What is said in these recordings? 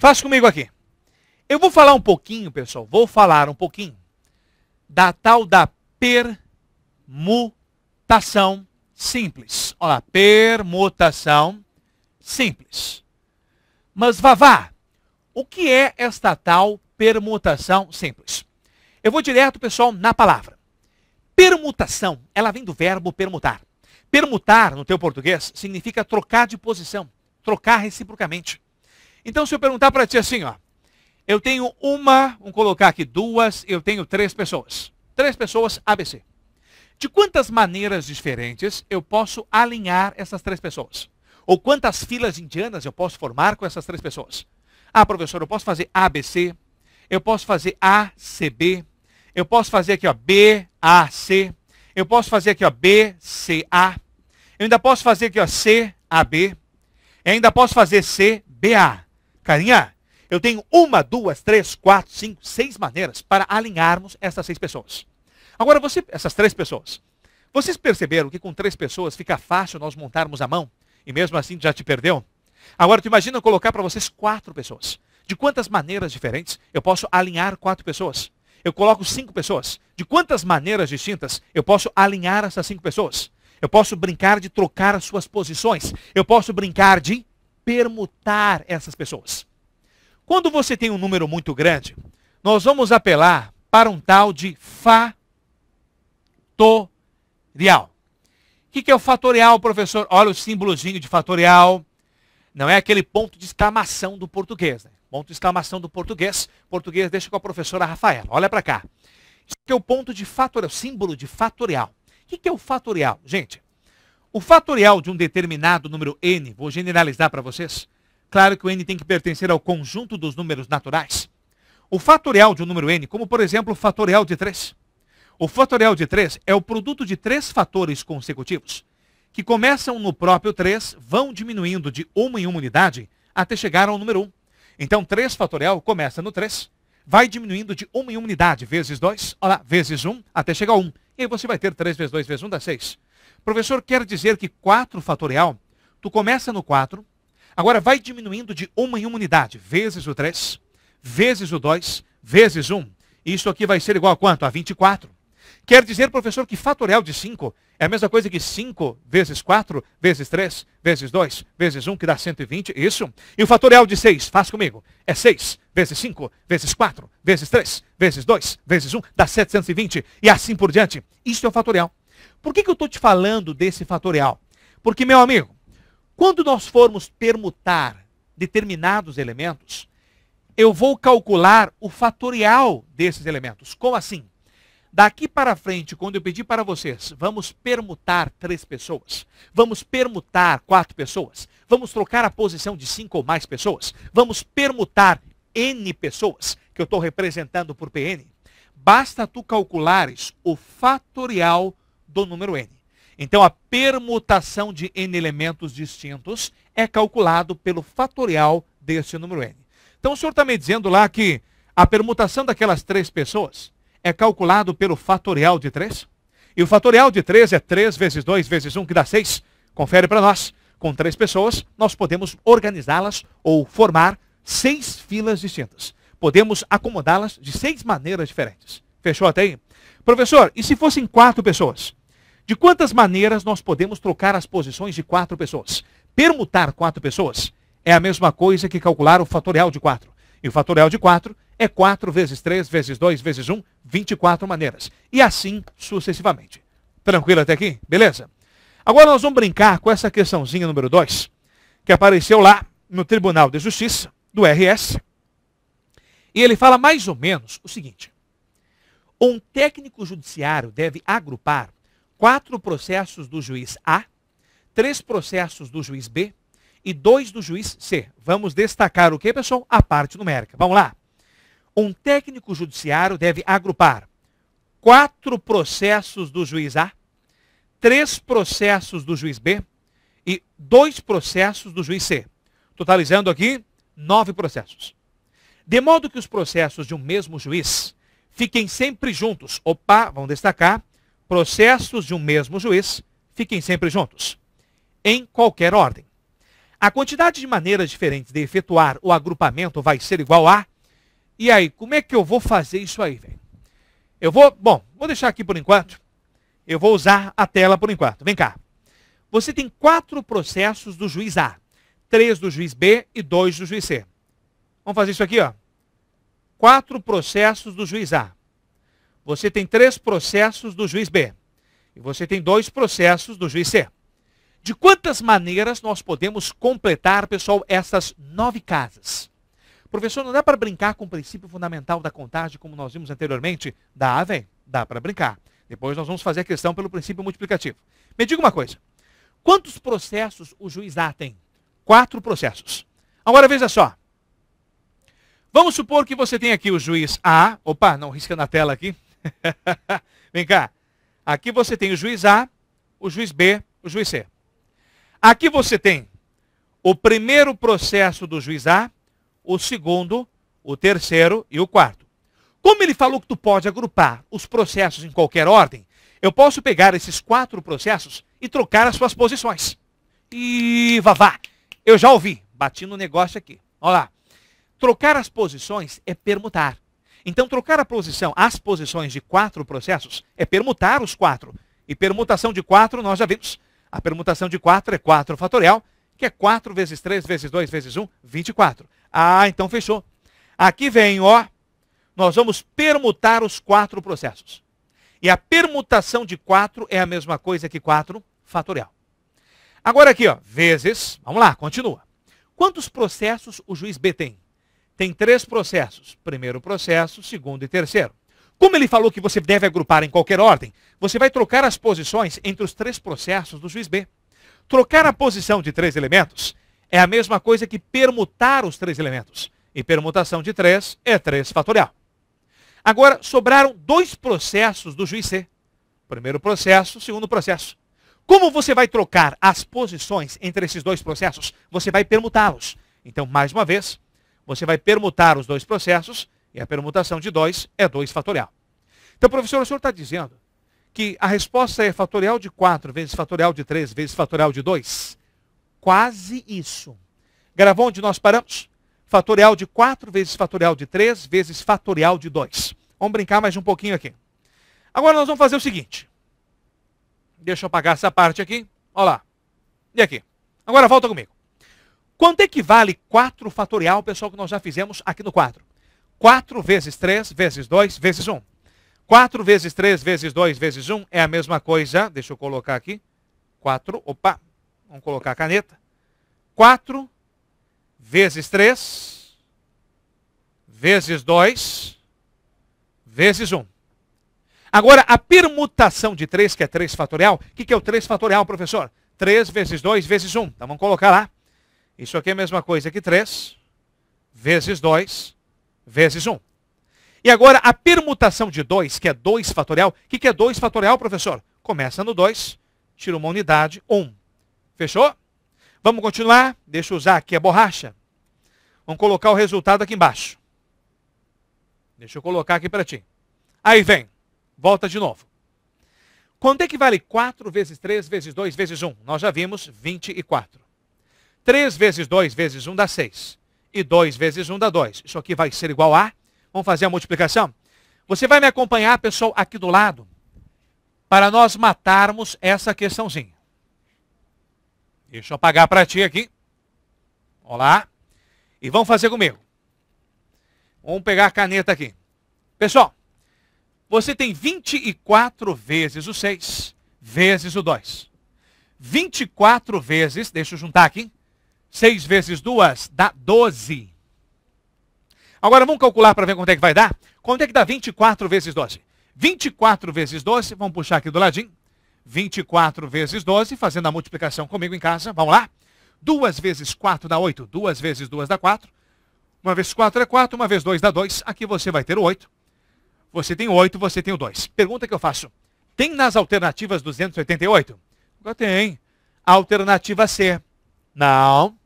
Faça comigo aqui. Eu vou falar um pouquinho, pessoal, vou falar um pouquinho da tal da permutação simples. Olha lá, permutação simples. Mas, Vavá, o que é esta tal permutação simples? Eu vou direto, pessoal, na palavra. Permutação, ela vem do verbo permutar. Permutar, no teu português, significa trocar de posição, trocar reciprocamente. Então, se eu perguntar para ti assim, ó, eu tenho uma, vamos colocar aqui duas, eu tenho três pessoas. Três pessoas ABC. De quantas maneiras diferentes eu posso alinhar essas três pessoas? Ou quantas filas indianas eu posso formar com essas três pessoas? Ah, professor, eu posso fazer ABC, eu posso fazer ACB, eu posso fazer aqui ó, BAC, eu posso fazer aqui ó, BCA, eu ainda posso fazer aqui ó, CAB, eu ainda posso fazer CBA. Carinha, eu tenho uma, duas, três, quatro, cinco, seis maneiras para alinharmos essas seis pessoas. Agora, você, essas três pessoas. Vocês perceberam que com três pessoas fica fácil nós montarmos a mão? E mesmo assim já te perdeu? Agora, tu imagina colocar para vocês quatro pessoas. De quantas maneiras diferentes eu posso alinhar quatro pessoas? Eu coloco cinco pessoas. De quantas maneiras distintas eu posso alinhar essas cinco pessoas? Eu posso brincar de trocar as suas posições. Eu posso brincar de permutar essas pessoas. Quando você tem um número muito grande, nós vamos apelar para um tal de fatorial. O que, que é o fatorial, professor? Olha o símbolozinho de fatorial. Não é aquele ponto de exclamação do português. Né? Ponto de exclamação do português. Português deixa com a professora Rafaela. Olha para cá. Isso é o ponto de fatorial, símbolo de fatorial. O que, que é o fatorial? Gente, o fatorial de um determinado número n, vou generalizar para vocês, claro que o n tem que pertencer ao conjunto dos números naturais. O fatorial de um número n, como por exemplo o fatorial de 3. O fatorial de 3 é o produto de três fatores consecutivos, que começam no próprio 3, vão diminuindo de uma em uma unidade até chegar ao número 1. Então 3 fatorial começa no 3, vai diminuindo de uma em uma unidade, vezes 2, olha lá, vezes 1, até chegar ao 1. E aí você vai ter 3 vezes 2 vezes 1 dá 6. Professor, quer dizer que 4 fatorial, tu começa no 4, agora vai diminuindo de uma em uma unidade, vezes o 3, vezes o 2, vezes 1. Isso aqui vai ser igual a quanto? A 24. Quer dizer, professor, que fatorial de 5 é a mesma coisa que 5 vezes 4, vezes 3, vezes 2, vezes 1, que dá 120, isso? E o fatorial de 6, faz comigo, é 6 vezes 5, vezes 4, vezes 3, vezes 2, vezes 1, dá 720, e assim por diante. Isso é o fatorial. Por que, que eu estou te falando desse fatorial? Porque, meu amigo, quando nós formos permutar determinados elementos, eu vou calcular o fatorial desses elementos. Como assim? Daqui para frente, quando eu pedir para vocês, vamos permutar três pessoas, vamos permutar quatro pessoas, vamos trocar a posição de cinco ou mais pessoas, vamos permutar N pessoas, que eu estou representando por PN, basta tu calculares o fatorial do número n. Então, a permutação de n elementos distintos é calculado pelo fatorial desse número n. Então, o senhor está me dizendo lá que a permutação daquelas três pessoas é calculado pelo fatorial de 3? E o fatorial de 3 é 3 vezes 2 vezes 1, que dá 6. Confere para nós. Com três pessoas, nós podemos organizá-las ou formar seis filas distintas. Podemos acomodá-las de seis maneiras diferentes. Fechou até aí? Professor, e se fossem quatro pessoas? De quantas maneiras nós podemos trocar as posições de quatro pessoas? Permutar quatro pessoas é a mesma coisa que calcular o fatorial de quatro. E o fatorial de quatro é quatro vezes três vezes dois vezes um, 24 maneiras. E assim sucessivamente. Tranquilo até aqui? Beleza? Agora nós vamos brincar com essa questãozinha número 2, que apareceu lá no Tribunal de Justiça do RS. E ele fala mais ou menos o seguinte: um técnico judiciário deve agrupar quatro processos do juiz A, três processos do juiz B e dois do juiz C. Vamos destacar o que, pessoal? A parte numérica. Vamos lá. Um técnico judiciário deve agrupar quatro processos do juiz A, três processos do juiz B e dois processos do juiz C, totalizando aqui nove processos. De modo que os processos de um mesmo juiz fiquem sempre juntos. Opa, vamos destacar processos de um mesmo juiz fiquem sempre juntos, em qualquer ordem. A quantidade de maneiras diferentes de efetuar o agrupamento vai ser igual a. E aí, como é que eu vou fazer isso aí, velho? Eu vou, bom, vou deixar aqui por enquanto. Eu vou usar a tela por enquanto. Vem cá. Você tem quatro processos do juiz A, três do juiz B e dois do juiz C. Vamos fazer isso aqui, ó. Quatro processos do juiz A você tem três processos do juiz B e você tem dois processos do juiz C. De quantas maneiras nós podemos completar, pessoal, essas nove casas? Professor, não dá para brincar com o princípio fundamental da contagem, como nós vimos anteriormente? Dá, vem. Dá para brincar. Depois nós vamos fazer a questão pelo princípio multiplicativo. Me diga uma coisa. Quantos processos o juiz A tem? Quatro processos. Agora veja só. Vamos supor que você tem aqui o juiz A. Opa, não risca na tela aqui. Vem cá. Aqui você tem o juiz A, o juiz B, o juiz C. Aqui você tem o primeiro processo do juiz A, o segundo, o terceiro e o quarto. Como ele falou que tu pode agrupar os processos em qualquer ordem, eu posso pegar esses quatro processos e trocar as suas posições. E vavá, eu já ouvi, bati no negócio aqui. Olha lá. Trocar as posições é permutar. Então, trocar a posição, as posições de quatro processos é permutar os quatro. E permutação de quatro, nós já vimos. A permutação de quatro é 4 fatorial, que é 4 vezes 3 vezes 2 vezes 1, 24. Ah, então fechou. Aqui vem, ó, nós vamos permutar os quatro processos. E a permutação de 4 é a mesma coisa que 4 fatorial. Agora aqui, ó, vezes, vamos lá, continua. Quantos processos o juiz B tem? tem três processos: primeiro processo, segundo e terceiro. Como ele falou que você deve agrupar em qualquer ordem, você vai trocar as posições entre os três processos do juiz B. Trocar a posição de três elementos é a mesma coisa que permutar os três elementos. E permutação de três é três fatorial. Agora, sobraram dois processos do juiz C. Primeiro processo, segundo processo. Como você vai trocar as posições entre esses dois processos? Você vai permutá-los. Então, mais uma vez, você vai permutar os dois processos e a permutação de 2 é 2 fatorial. Então, professor, o senhor está dizendo que a resposta é fatorial de 4 vezes fatorial de 3 vezes fatorial de 2? Quase isso. Gravou onde nós paramos? Fatorial de 4 vezes fatorial de 3 vezes fatorial de 2. Vamos brincar mais um pouquinho aqui. Agora nós vamos fazer o seguinte. Deixa eu apagar essa parte aqui. Olha lá. E aqui. Agora volta comigo. Quanto equivale 4 fatorial, pessoal, que nós já fizemos aqui no quadro? 4 vezes 3 vezes 2 vezes 1. 4 vezes 3 vezes 2 vezes 1 é a mesma coisa. Deixa eu colocar aqui. 4, opa, vamos colocar a caneta. 4 vezes 3 vezes 2 vezes 1. Agora, a permutação de 3, que é 3 fatorial, o que, que é o 3 fatorial, professor? 3 vezes 2 vezes 1. Então vamos colocar lá. Isso aqui é a mesma coisa que 3, vezes 2, vezes 1. E agora, a permutação de 2, que é 2 fatorial, o que, que é 2 fatorial, professor? Começa no 2, tira uma unidade, 1. Um. Fechou? Vamos continuar? Deixa eu usar aqui a borracha. Vamos colocar o resultado aqui embaixo. Deixa eu colocar aqui para ti. Aí vem. Volta de novo. Quanto é que vale 4 vezes 3 vezes 2 vezes 1? Nós já vimos 24. 3 vezes 2 vezes 1 dá 6. E 2 vezes 1 dá 2. Isso aqui vai ser igual a... Vamos fazer a multiplicação? Você vai me acompanhar, pessoal, aqui do lado, para nós matarmos essa questãozinha. Deixa eu apagar para ti aqui. Olá. E vamos fazer comigo. Vamos pegar a caneta aqui. Pessoal, você tem 24 vezes o 6, vezes o 2. 24 vezes, deixa eu juntar aqui, 6 vezes 2 dá 12. Agora vamos calcular para ver quanto é que vai dar? Quanto é que dá 24 vezes 12? 24 vezes 12, vamos puxar aqui do ladinho. 24 vezes 12, fazendo a multiplicação comigo em casa, vamos lá. 2 vezes 4 dá 8, 2 vezes 2 dá 4. 1 vezes 4 é 4, 1 vezes 2 dá 2. Aqui você vai ter o 8. Você tem o 8, você tem o 2. Pergunta que eu faço. Tem nas alternativas 288? Agora tem. Alternativa C. Não.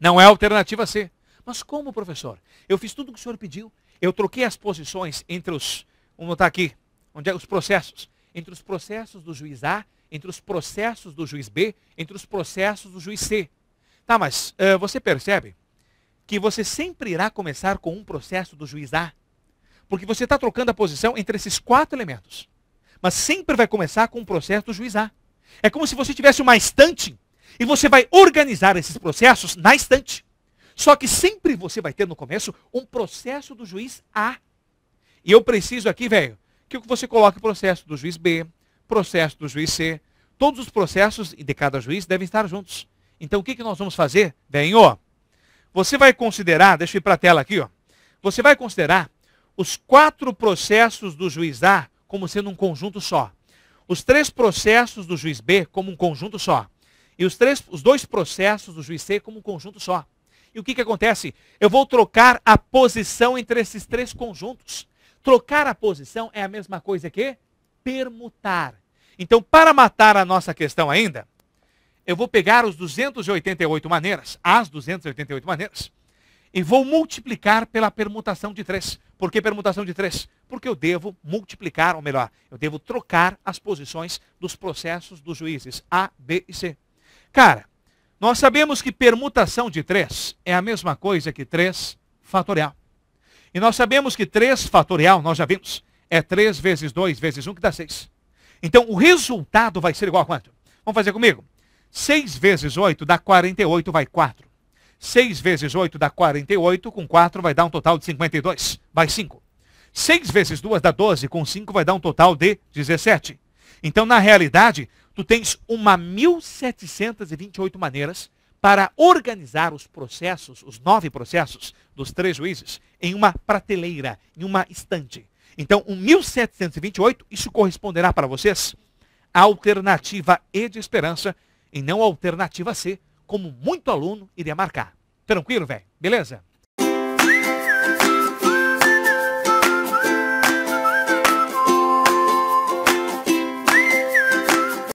Não é alternativa C. Mas como, professor? Eu fiz tudo o que o senhor pediu. Eu troquei as posições entre os. Vamos notar aqui. Onde é os processos? Entre os processos do juiz A, entre os processos do juiz B, entre os processos do juiz C. Tá, mas uh, você percebe que você sempre irá começar com um processo do juiz A. Porque você está trocando a posição entre esses quatro elementos. Mas sempre vai começar com um processo do juiz A. É como se você tivesse uma estante e você vai organizar esses processos na estante. Só que sempre você vai ter no começo um processo do juiz A. E eu preciso aqui, velho, que você coloque o processo do juiz B, processo do juiz C. Todos os processos de cada juiz devem estar juntos. Então o que, que nós vamos fazer, velho? Você vai considerar, deixa eu ir para a tela aqui, ó. Você vai considerar os quatro processos do juiz A como sendo um conjunto só. Os três processos do juiz B como um conjunto só. E os, três, os dois processos do juiz C como um conjunto só. E o que, que acontece? Eu vou trocar a posição entre esses três conjuntos. Trocar a posição é a mesma coisa que permutar. Então, para matar a nossa questão ainda, eu vou pegar os 288 maneiras, as 288 maneiras, e vou multiplicar pela permutação de três. Por que permutação de três? Porque eu devo multiplicar, ou melhor, eu devo trocar as posições dos processos dos juízes A, B e C. Cara, nós sabemos que permutação de 3 é a mesma coisa que 3 fatorial. E nós sabemos que 3 fatorial, nós já vimos, é 3 vezes 2 vezes 1 que dá 6. Então o resultado vai ser igual a quanto? Vamos fazer comigo? 6 vezes 8 dá 48, vai 4. 6 vezes 8 dá 48, com 4 vai dar um total de 52, vai 5. 6 vezes 2 dá 12, com 5 vai dar um total de 17. Então, na realidade, Tu tens uma 1.728 maneiras para organizar os processos, os nove processos dos três juízes, em uma prateleira, em uma estante. Então, um 1.728, isso corresponderá para vocês à alternativa E de esperança e não a alternativa C, como muito aluno iria marcar. Tranquilo, velho? Beleza?